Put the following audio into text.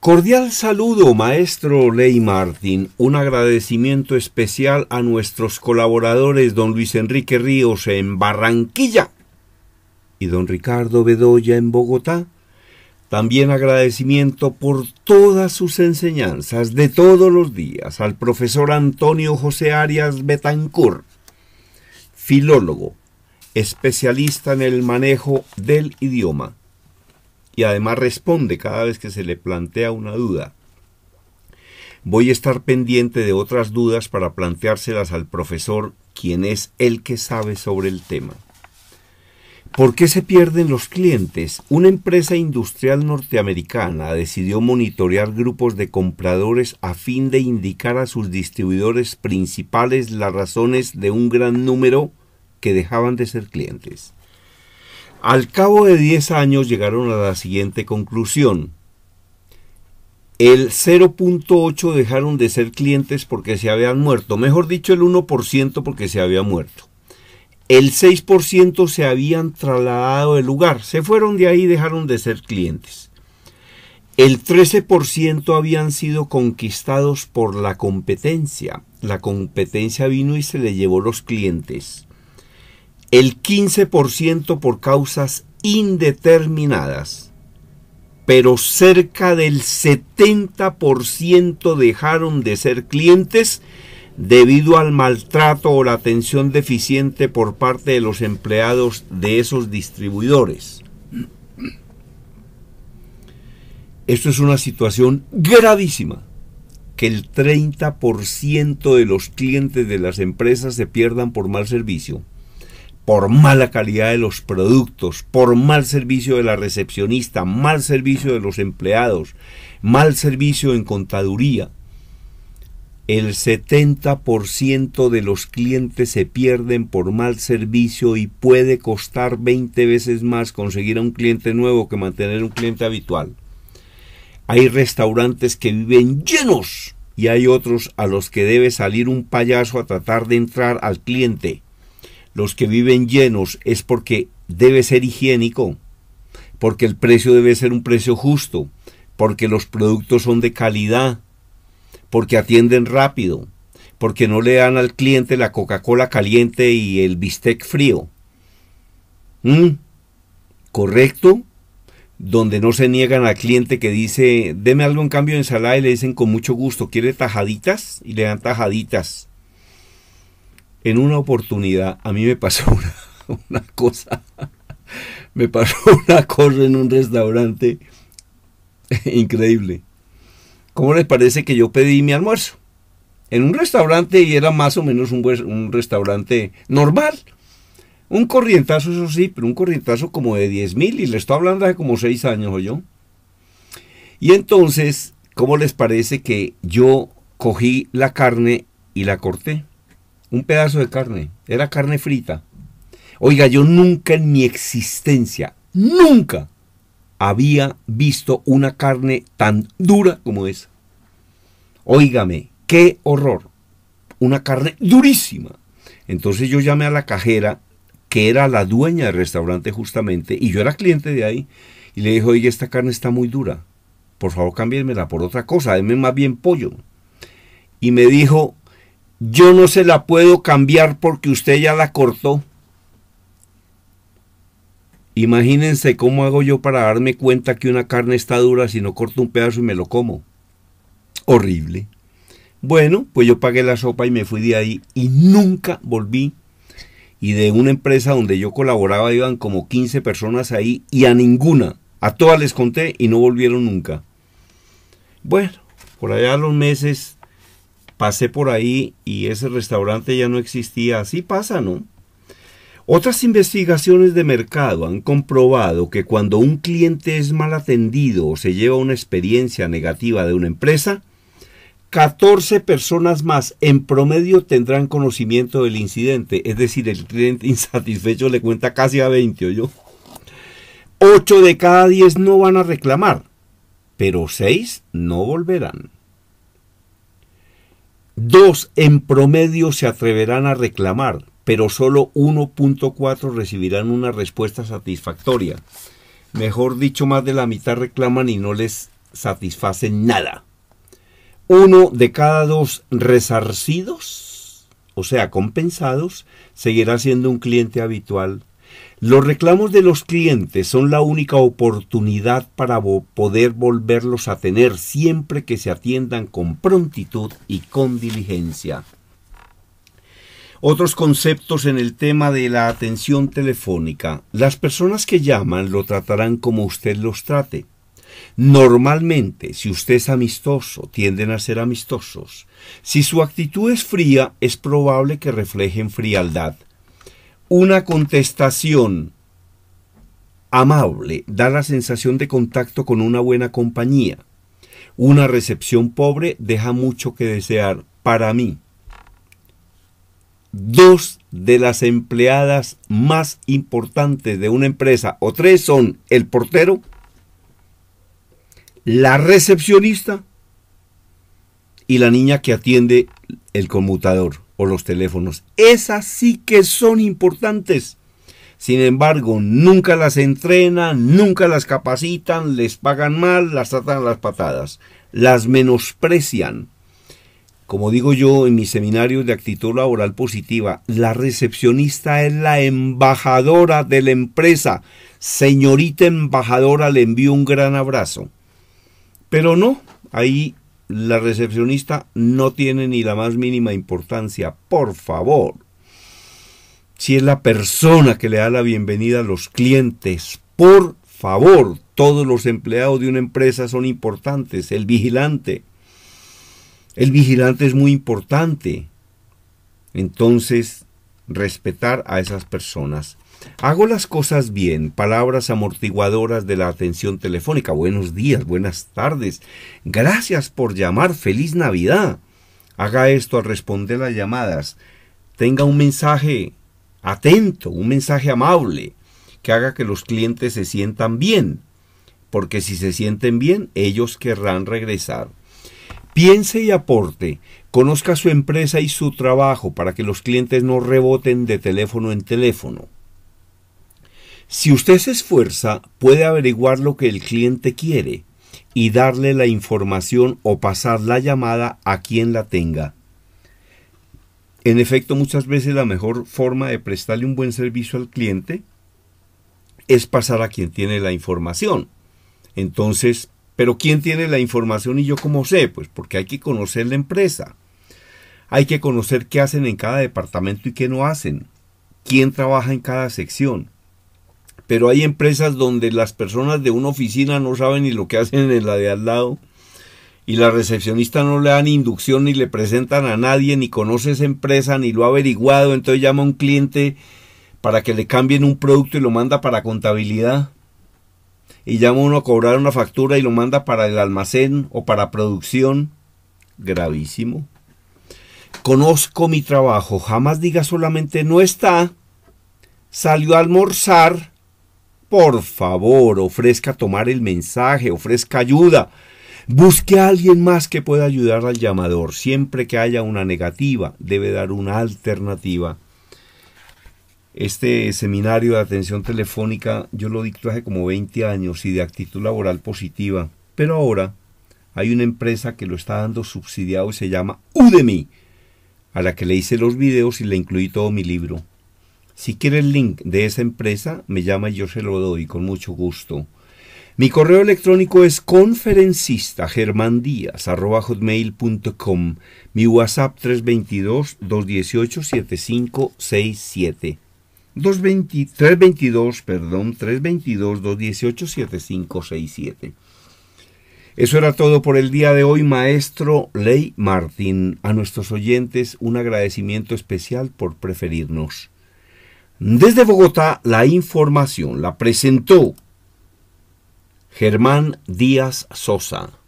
Cordial saludo, maestro Ley Martín. Un agradecimiento especial a nuestros colaboradores, don Luis Enrique Ríos en Barranquilla y don Ricardo Bedoya en Bogotá. También agradecimiento por todas sus enseñanzas de todos los días al profesor Antonio José Arias Betancourt, filólogo, especialista en el manejo del idioma y además responde cada vez que se le plantea una duda. Voy a estar pendiente de otras dudas para planteárselas al profesor, quien es el que sabe sobre el tema. ¿Por qué se pierden los clientes? Una empresa industrial norteamericana decidió monitorear grupos de compradores a fin de indicar a sus distribuidores principales las razones de un gran número que dejaban de ser clientes. Al cabo de 10 años llegaron a la siguiente conclusión. El 0.8 dejaron de ser clientes porque se habían muerto, mejor dicho el 1% porque se había muerto. El 6% se habían trasladado del lugar, se fueron de ahí y dejaron de ser clientes. El 13% habían sido conquistados por la competencia. La competencia vino y se le llevó los clientes el 15% por causas indeterminadas, pero cerca del 70% dejaron de ser clientes debido al maltrato o la atención deficiente por parte de los empleados de esos distribuidores. Esto es una situación gravísima, que el 30% de los clientes de las empresas se pierdan por mal servicio por mala calidad de los productos, por mal servicio de la recepcionista, mal servicio de los empleados, mal servicio en contaduría. El 70% de los clientes se pierden por mal servicio y puede costar 20 veces más conseguir a un cliente nuevo que mantener un cliente habitual. Hay restaurantes que viven llenos y hay otros a los que debe salir un payaso a tratar de entrar al cliente los que viven llenos es porque debe ser higiénico, porque el precio debe ser un precio justo, porque los productos son de calidad, porque atienden rápido, porque no le dan al cliente la Coca-Cola caliente y el bistec frío. Mm, ¿Correcto? Donde no se niegan al cliente que dice, deme algo en cambio de ensalada y le dicen con mucho gusto, ¿quiere tajaditas? Y le dan tajaditas en una oportunidad a mí me pasó una, cosa, me pasó una cosa en un restaurante increíble. ¿Cómo les parece que yo pedí mi almuerzo? En un restaurante y era más o menos un, restaurante normal. Un corrientazo, eso sí, pero un corrientazo como de 10 mil y le estoy hablando hace como 6 años o yo. Y entonces, ¿cómo les parece que yo cogí la carne y la corté? un pedazo de carne, era carne frita. Oiga, yo nunca en mi existencia, nunca había visto una carne tan dura como esa. Óigame, qué horror. Una carne durísima. Entonces yo llamé a la cajera, que era la dueña del restaurante justamente, y yo era cliente de ahí, y le dijo oye, esta carne está muy dura. Por favor, cámbienmela por otra cosa, denme más bien pollo. Y me dijo, yo no se la puedo cambiar porque usted ya la cortó. Imagínense cómo hago yo para darme cuenta que una carne está dura si no corto un pedazo y me lo como. Horrible. Bueno, pues yo pagué la sopa y me fui de ahí y nunca volví. Y de una empresa donde yo colaboraba iban como 15 personas ahí y a ninguna, a todas les conté y no volvieron nunca. Bueno, por allá a los meses pasé por ahí y ese restaurante ya no existía. Así pasa, ¿no? Otras investigaciones de mercado han comprobado que cuando un cliente es mal atendido o se lleva una experiencia negativa de una empresa, 14 personas más en promedio tendrán conocimiento del incidente, es decir, el cliente insatisfecho le cuenta casi a 20, yo. 8 de cada 10 no van a reclamar, pero 6 no volverán. Dos en promedio se atreverán a reclamar, pero solo 1.4 recibirán una respuesta satisfactoria. Mejor dicho, más de la mitad reclaman y no les satisfacen nada. Uno de cada dos resarcidos, o sea, compensados, seguirá siendo un cliente habitual los reclamos de los clientes son la única oportunidad para poder volverlos a tener siempre que se atiendan con prontitud y con diligencia. Otros conceptos en el tema de la atención telefónica. Las personas que llaman lo tratarán como usted los trate. Normalmente, si usted es amistoso, tienden a ser amistosos. Si su actitud es fría, es probable que reflejen frialdad una contestación amable da la sensación de contacto con una buena compañía. Una recepción pobre deja mucho que desear para mí. Dos de las empleadas más importantes de una empresa, o tres son el portero, la recepcionista y la niña que atiende el conmutador o los teléfonos. Esas sí que son importantes. Sin embargo, nunca las entrenan, nunca las capacitan, les pagan mal, las tratan a las patadas, las menosprecian. Como digo yo en mis seminarios de actitud laboral positiva, la recepcionista es la embajadora de la empresa. Señorita embajadora, le envío un gran abrazo. Pero no, ahí la recepcionista no tiene ni la más mínima importancia, por favor. Si es la persona que le da la bienvenida a los clientes, por favor, todos los empleados de una empresa son importantes, el vigilante. El vigilante es muy importante. Entonces, respetar a esas personas. Hago las cosas bien, palabras amortiguadoras de la atención telefónica. Buenos días, buenas tardes. Gracias por llamar, feliz Navidad. Haga esto al responder las llamadas. Tenga un mensaje atento, un mensaje amable, que haga que los clientes se sientan bien. Porque si se sienten bien, ellos querrán regresar Piense y aporte. Conozca su empresa y su trabajo para que los clientes no reboten de teléfono en teléfono. Si usted se esfuerza, puede averiguar lo que el cliente quiere y darle la información o pasar la llamada a quien la tenga. En efecto, muchas veces la mejor forma de prestarle un buen servicio al cliente es pasar a quien tiene la información. Entonces, pero ¿quién tiene la información y yo cómo sé? Pues porque hay que conocer la empresa. Hay que conocer qué hacen en cada departamento y qué no hacen. Quién trabaja en cada sección. Pero hay empresas donde las personas de una oficina no saben ni lo que hacen en la de al lado. Y la recepcionista no le dan inducción ni le presentan a nadie, ni conoce esa empresa, ni lo ha averiguado. Entonces llama a un cliente para que le cambien un producto y lo manda para contabilidad y llama uno a cobrar una factura y lo manda para el almacén o para producción. Gravísimo. Conozco mi trabajo, jamás diga solamente no está, salió a almorzar. Por favor, ofrezca tomar el mensaje, ofrezca ayuda. Busque a alguien más que pueda ayudar al llamador. Siempre que haya una negativa, debe dar una alternativa este seminario de atención telefónica yo lo dicto hace como 20 años y de actitud laboral positiva, pero ahora hay una empresa que lo está dando subsidiado y se llama Udemy, a la que le hice los videos y le incluí todo mi libro. Si quiere el link de esa empresa, me llama y yo se lo doy con mucho gusto. Mi correo electrónico es conferencista Mi WhatsApp 322 218 7567. 322, perdón, 322, 218, 7567. Eso era todo por el día de hoy, maestro Ley Martín. A nuestros oyentes, un agradecimiento especial por preferirnos. Desde Bogotá, la información la presentó Germán Díaz Sosa.